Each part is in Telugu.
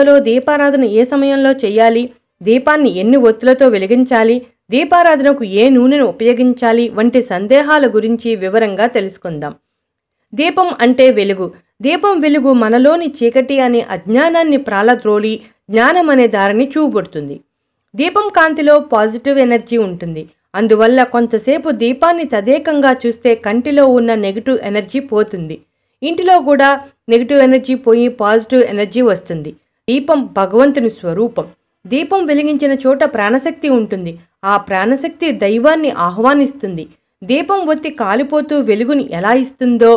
సంవత్సరంలో దీపారాధన ఏ సమయంలో చేయాలి దీపాన్ని ఎన్ని ఒత్తులతో వెలిగించాలి దీపారాధనకు ఏ నూనెను ఉపయోగించాలి వంటి సందేహాల గురించి వివరంగా తెలుసుకుందాం దీపం అంటే వెలుగు దీపం వెలుగు మనలోని చీకటి అనే అజ్ఞానాన్ని ప్రాలద్రోలి జ్ఞానం అనే దారిని చూపుడుతుంది దీపం కాంతిలో పాజిటివ్ ఎనర్జీ ఉంటుంది అందువల్ల కొంతసేపు దీపాన్ని తదేకంగా చూస్తే కంటిలో ఉన్న నెగిటివ్ ఎనర్జీ పోతుంది ఇంటిలో కూడా నెగిటివ్ ఎనర్జీ పోయి పాజిటివ్ ఎనర్జీ వస్తుంది దీపం భగవంతుని స్వరూపం దీపం వెలిగించిన చోట ప్రాణశక్తి ఉంటుంది ఆ ప్రాణశక్తి దైవాన్ని ఆహ్వానిస్తుంది దీపం ఒత్తి కాలిపోతూ వెలుగుని ఎలా ఇస్తుందో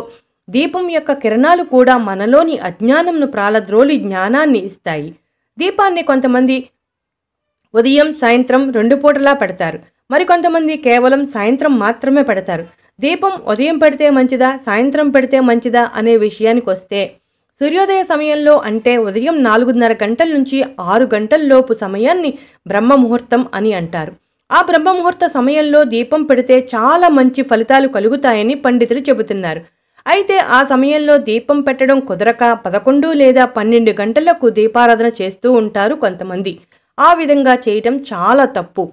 దీపం యొక్క కిరణాలు కూడా మనలోని అజ్ఞానంను ప్రాలద్రోలి జ్ఞానాన్ని ఇస్తాయి దీపాన్ని కొంతమంది ఉదయం సాయంత్రం రెండు పూటలా పెడతారు మరికొంతమంది కేవలం సాయంత్రం మాత్రమే పెడతారు దీపం ఉదయం పెడితే మంచిదా సాయంత్రం పెడితే మంచిదా అనే విషయానికి వస్తే సూర్యోదయ సమయంలో అంటే ఉదయం నాలుగున్నర గంటల నుంచి ఆరు గంటల్లోపు సమయాన్ని బ్రహ్మముహూర్తం అని అంటారు ఆ బ్రహ్మముహూర్త సమయంలో దీపం పెడితే చాలా మంచి ఫలితాలు కలుగుతాయని పండితులు చెబుతున్నారు అయితే ఆ సమయంలో దీపం పెట్టడం కుదరక పదకొండు లేదా పన్నెండు గంటలకు దీపారాధన చేస్తూ ఉంటారు కొంతమంది ఆ విధంగా చేయటం చాలా తప్పు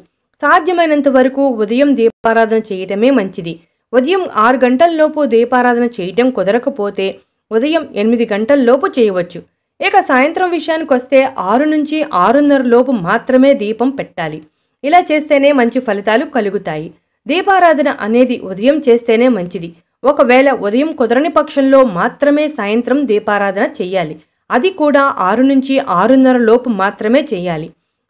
సాధ్యమైనంత వరకు ఉదయం దీపారాధన చేయటమే మంచిది ఉదయం ఆరు గంటల్లోపు దీపారాధన చేయటం కుదరకపోతే ఉదయం ఎనిమిది గంటల్లోపు చేయవచ్చు ఇక సాయంత్రం విషయానికి వస్తే ఆరు నుంచి ఆరున్నర లోపు మాత్రమే దీపం పెట్టాలి ఇలా చేస్తేనే మంచి ఫలితాలు కలుగుతాయి దీపారాధన అనేది ఉదయం చేస్తేనే మంచిది ఒకవేళ ఉదయం కుదరని పక్షంలో మాత్రమే సాయంత్రం దీపారాధన చేయాలి అది కూడా ఆరు నుంచి ఆరున్నర లోపు మాత్రమే చేయాలి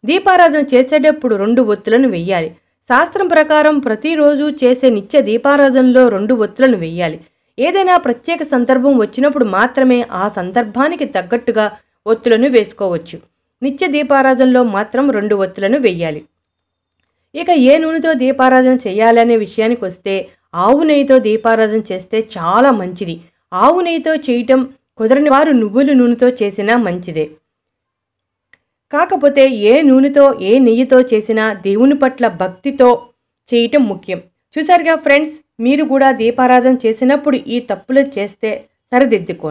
దీపారాధన చేసేటప్పుడు రెండు ఒత్తులను వెయ్యాలి శాస్త్రం ప్రకారం ప్రతిరోజు చేసే నిత్య దీపారాధనలో రెండు ఒత్తులను వెయ్యాలి ఏదైనా ప్రత్యేక సందర్భం వచ్చినప్పుడు మాత్రమే ఆ సందర్భానికి తగ్గట్టుగా ఒత్తులను వేసుకోవచ్చు నిత్య దీపారాధనలో మాత్రం రెండు ఒత్తులను వెయ్యాలి ఇక ఏ నూనెతో దీపారాధన చేయాలనే విషయానికి వస్తే ఆవు నెయ్యితో దీపారాధన చేస్తే చాలా మంచిది ఆవు నెయ్యితో చేయటం కుదరని వారు నువ్వుల నూనెతో చేసినా మంచిదే కాకపోతే ఏ నూనెతో ఏ నెయ్యితో చేసినా దేవుని పట్ల భక్తితో చేయటం ముఖ్యం చూసారుగా ఫ్రెండ్స్ మీరు కూడా దీపారాధన చేసినప్పుడు ఈ తప్పులు చేస్తే సరిదిద్దుకోండి